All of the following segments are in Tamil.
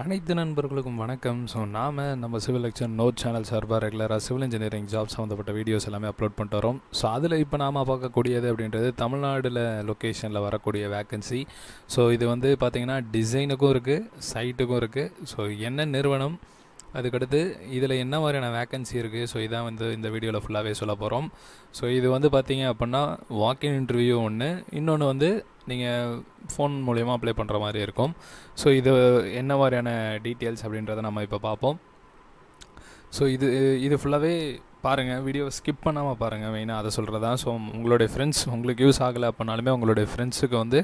அனைத்து நண்பர்களுக்கும் வணக்கம் ஸோ நாம் நம்ம சிவில் எக்ஷன் நோட் சேனல் சார்பாக ரெகுலராக சிவில் இன்ஜினியரிங் ஜாப் சம்மந்தப்பட்ட வீடியோஸ் எல்லாமே அப்லோட் பண்ணிட்டு வரோம் ஸோ அதில் இப்போ நாம் பார்க்கக்கூடியது அப்படின்றது தமிழ்நாடில் லொக்கேஷனில் வரக்கூடிய வேக்கன்சி ஸோ இது வந்து பார்த்திங்கன்னா டிசைனுக்கும் இருக்குது சைட்டுக்கும் இருக்குது ஸோ என்ன நிறுவனம் அதுக்கடுத்து இதில் என்ன மாதிரியான வேக்கன்சி இருக்குது ஸோ இதான் வந்து இந்த வீடியோவில் ஃபுல்லாகவே சொல்ல போகிறோம் ஸோ இது வந்து பார்த்திங்க அப்படின்னா வாக்கின் இன்டர்வியூ ஒன்று இன்னொன்று வந்து நீங்கள் ஃபோன் மூலயமா அப்ளை பண்ணுற மாதிரி இருக்கும் ஸோ இது என்ன மாதிரியான டீட்டெயில்ஸ் அப்படின்றத நம்ம இப்போ பார்ப்போம் ஸோ இது இது ஃபுல்லாகவே பாருங்கள் வீடியோவை ஸ்கிப் பண்ணாமல் பாருங்கள் மெயினாக அதை சொல்கிறதா ஸோ உங்களுடைய ஃப்ரெண்ட்ஸ் உங்களுக்கு யூஸ் ஆகலை அப்படின்னாலுமே உங்களுடைய ஃப்ரெண்ட்ஸுக்கு வந்து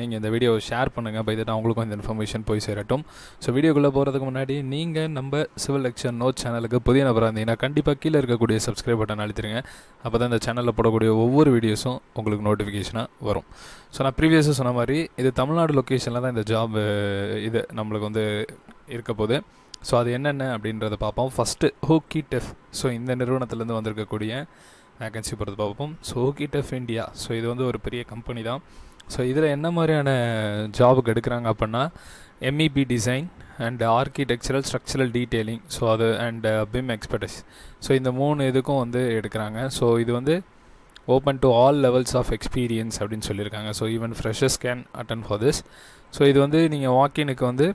நீங்கள் இந்த வீடியோவை ஷேர் பண்ணுங்கள் பை தட் அவங்களுக்கும் இந்த இன்ஃபர்மேஷன் போய் சேரட்டும் ஸோ வீடியோக்குள்ளே போகிறதுக்கு முன்னாடி நீங்கள் நம்ம சிவில் எக்ஷன் நோட் சேனலுக்கு புதிய நபராக இருந்தீங்கன்னா கண்டிப்பாக கீழே இருக்கக்கூடிய சப்ஸ்கிரைப் பட்டன் அழுத்திருங்க அப்போ தான் இந்த சேனலில் போடக்கூடிய ஒவ்வொரு வீடியோஸும் உங்களுக்கு நோட்டிஃபிகேஷனாக வரும் ஸோ நான் ப்ரீவியஸாக சொன்ன மாதிரி இது தமிழ்நாடு லொக்கேஷனில் தான் இந்த ஜாப் இது நம்மளுக்கு வந்து இருக்க போது ஸோ அது என்னென்ன அப்படின்றத பார்ப்போம் ஃபஸ்ட்டு ஹோக்கி டெஃப் ஸோ இந்த நிறுவனத்துலேருந்து வந்திருக்கக்கூடிய வேகன்சி போகிறது பார்ப்போம் ஸோ ஹோக்கி டெஃப் இந்தியா ஸோ இது வந்து ஒரு பெரிய கம்பெனி தான் ஸோ இதில் என்ன மாதிரியான ஜாபுக்கு எடுக்கிறாங்க அப்படின்னா MEP design and architectural structural detailing so அது அண்ட் பிம் எக்ஸ்பர்டைஸ் ஸோ இந்த மூணு இதுக்கும் வந்து எடுக்கிறாங்க ஸோ இது வந்து open to all levels of experience அப்படின்னு சொல்லியிருக்காங்க so even freshers can attend for this so இது வந்து நீங்கள் வாக்கினுக்கு வந்து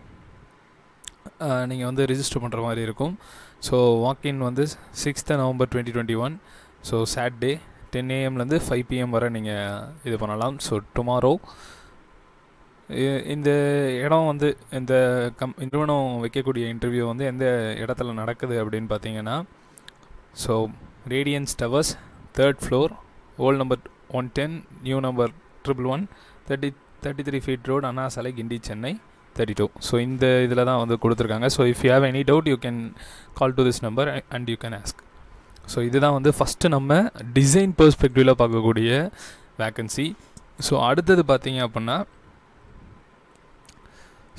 uh, நீங்கள் வந்து ரிஜிஸ்டர் பண்ணுற மாதிரி இருக்கும் ஸோ வாக்கின் வந்து sixth November twenty twenty one so Saturday ten ஏஎம்லேருந்து ஃபைவ் பிஎம் வரை நீங்கள் இது பண்ணலாம் ஸோ டுமாரோ இந்த இடம் வந்து இந்த கம் நிறுவனம் வைக்கக்கூடிய இன்டர்வியூ வந்து எந்த இடத்துல நடக்குது அப்படின்னு பார்த்தீங்கன்னா so Radiance Towers third floor old number one ten new number triple one thirty thirty three feet road Anna Salai Guindy Chennai thirty two so இந்த இதில் தான் வந்து கொடுத்துருக்காங்க so if you have any doubt you can call to this number and you can ask so இதுதான் வந்து ஃபஸ்ட்டு நம்ம டிசைன் பர்ஸ்பெக்டிவில் பார்க்கக்கூடிய வேக்கன்சி ஸோ அடுத்தது பார்த்தீங்க அப்படின்னா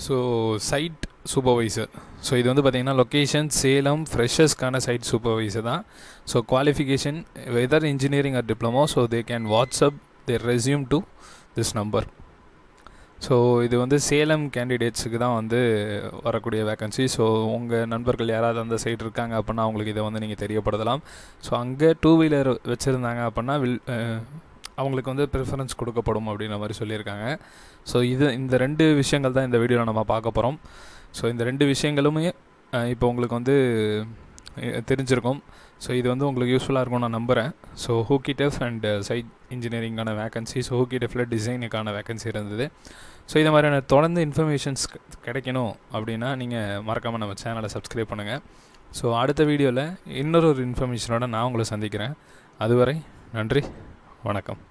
ஸோ சைட் சூப்பர்வைசர் ஸோ இது வந்து பார்த்திங்கன்னா லொக்கேஷன் சேலம் ஃப்ரெஷர்ஸ்க்கான சைட் சூப்பர்வைசர் தான் so qualification whether engineering or diploma so they can WhatsApp the resume to this number so இது வந்து சேலம் கேண்டிடேட்ஸுக்கு தான் வந்து வரக்கூடிய வேக்கன்சி ஸோ உங்கள் நண்பர்கள் யாராவது அந்த சைடு இருக்காங்க அப்படின்னா அவங்களுக்கு இதை வந்து நீங்கள் தெரியப்படுத்தலாம் ஸோ அங்கே டூ வீலர் வச்சுருந்தாங்க அப்படின்னா வில் அவங்களுக்கு வந்து ப்ரிஃபரன்ஸ் கொடுக்கப்படும் அப்படின்ற மாதிரி சொல்லியிருக்காங்க ஸோ இது இந்த ரெண்டு விஷயங்கள் தான் இந்த வீடியோவில் நம்ம பார்க்க போகிறோம் ஸோ இந்த ரெண்டு விஷயங்களுமே இப்போ உங்களுக்கு வந்து தெரிஞ்சிருக்கும் ஸோ இது வந்து உங்களுக்கு யூஸ்ஃபுல்லாக இருக்கும்னு நான் நம்புகிறேன் ஸோ ஹூக்கி டெஃப் அண்ட் சைட் இன்ஜினியரிங்கான வேகன்சி ஸோ ஹூக்கி டெஃபில் டிசைனுக்கான வேகன்சி இருந்தது ஸோ இது மாதிரியான தொடர்ந்து இன்ஃபர்மேஷன்ஸ் கிடைக்கணும் அப்படின்னா நீங்கள் மறக்காமல் நம்ம சேனலை சப்ஸ்கிரைப் பண்ணுங்கள் ஸோ அடுத்த வீடியோவில் இன்னொரு ஒரு இன்ஃபர்மேஷனோட நான் உங்களை சந்திக்கிறேன் அதுவரை நன்றி வணக்கம்